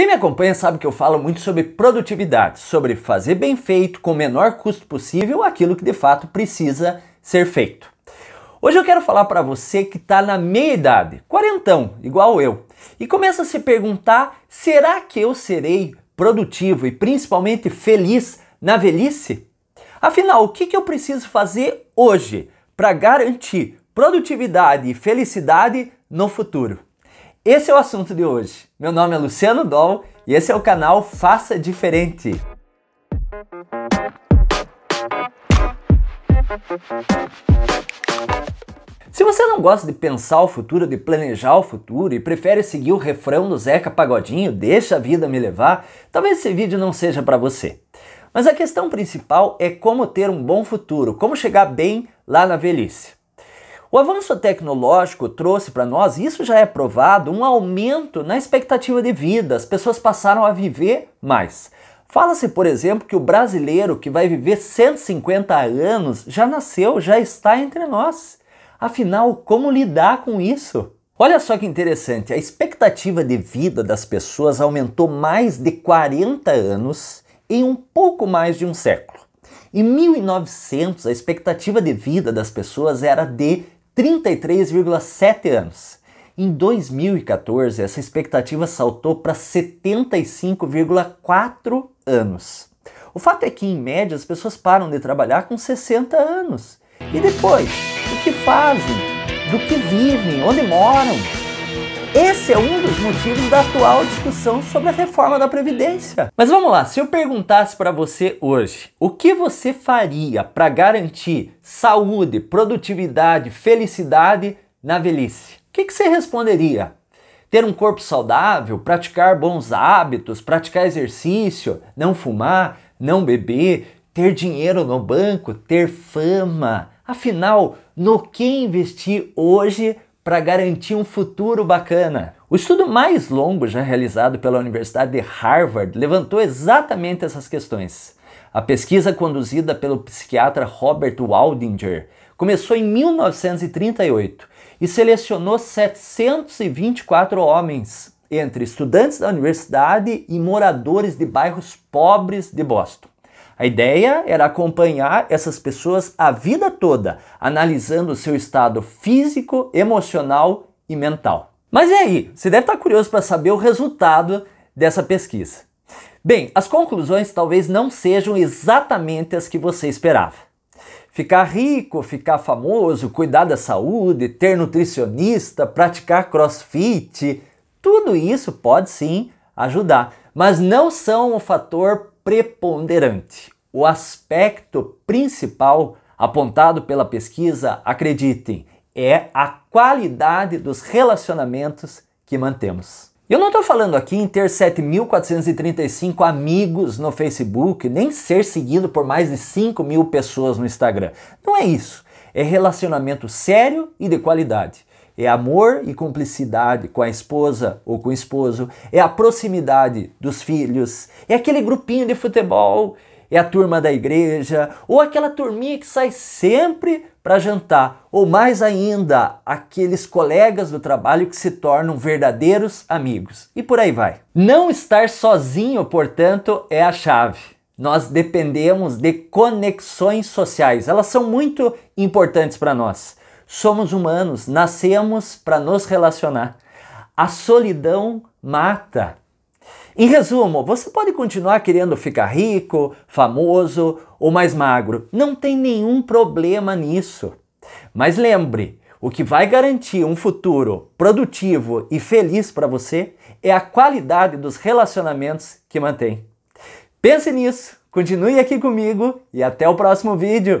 Quem me acompanha sabe que eu falo muito sobre produtividade, sobre fazer bem feito, com o menor custo possível, aquilo que de fato precisa ser feito. Hoje eu quero falar para você que está na meia idade, quarentão, igual eu, e começa a se perguntar: será que eu serei produtivo e principalmente feliz na velhice? Afinal, o que, que eu preciso fazer hoje para garantir produtividade e felicidade no futuro? Esse é o assunto de hoje. Meu nome é Luciano Dol e esse é o canal Faça Diferente. Se você não gosta de pensar o futuro, de planejar o futuro e prefere seguir o refrão do Zeca Pagodinho, deixa a vida me levar, talvez esse vídeo não seja para você. Mas a questão principal é como ter um bom futuro, como chegar bem lá na velhice. O avanço tecnológico trouxe para nós, isso já é provado, um aumento na expectativa de vida. As pessoas passaram a viver mais. Fala-se, por exemplo, que o brasileiro que vai viver 150 anos já nasceu, já está entre nós. Afinal, como lidar com isso? Olha só que interessante, a expectativa de vida das pessoas aumentou mais de 40 anos em um pouco mais de um século. Em 1900, a expectativa de vida das pessoas era de 33,7 anos. Em 2014, essa expectativa saltou para 75,4 anos. O fato é que, em média, as pessoas param de trabalhar com 60 anos. E depois, o que fazem? Do que vivem? Onde moram? Esse é um dos motivos da atual discussão sobre a reforma da Previdência. Mas vamos lá, se eu perguntasse para você hoje, o que você faria para garantir saúde, produtividade, felicidade na velhice? O que, que você responderia? Ter um corpo saudável, praticar bons hábitos, praticar exercício, não fumar, não beber, ter dinheiro no banco, ter fama. Afinal, no que investir hoje para garantir um futuro bacana. O estudo mais longo já realizado pela Universidade de Harvard levantou exatamente essas questões. A pesquisa conduzida pelo psiquiatra Robert Waldinger começou em 1938 e selecionou 724 homens entre estudantes da universidade e moradores de bairros pobres de Boston. A ideia era acompanhar essas pessoas a vida toda, analisando o seu estado físico, emocional e mental. Mas e aí? Você deve estar curioso para saber o resultado dessa pesquisa. Bem, as conclusões talvez não sejam exatamente as que você esperava ficar rico, ficar famoso, cuidar da saúde, ter nutricionista, praticar crossfit, tudo isso pode sim ajudar, mas não são um fator preponderante. O aspecto principal apontado pela pesquisa, acreditem, é a qualidade dos relacionamentos que mantemos. Eu não estou falando aqui em ter 7.435 amigos no Facebook, nem ser seguido por mais de 5 mil pessoas no Instagram. Não é isso. É relacionamento sério e de qualidade é amor e cumplicidade com a esposa ou com o esposo, é a proximidade dos filhos, é aquele grupinho de futebol, é a turma da igreja, ou aquela turminha que sai sempre para jantar, ou mais ainda, aqueles colegas do trabalho que se tornam verdadeiros amigos. E por aí vai. Não estar sozinho, portanto, é a chave nós dependemos de conexões sociais. Elas são muito importantes para nós. Somos humanos, nascemos para nos relacionar. A solidão mata. Em resumo, você pode continuar querendo ficar rico, famoso ou mais magro. Não tem nenhum problema nisso. Mas lembre, o que vai garantir um futuro produtivo e feliz para você é a qualidade dos relacionamentos que mantém. Pense nisso, continue aqui comigo e até o próximo vídeo.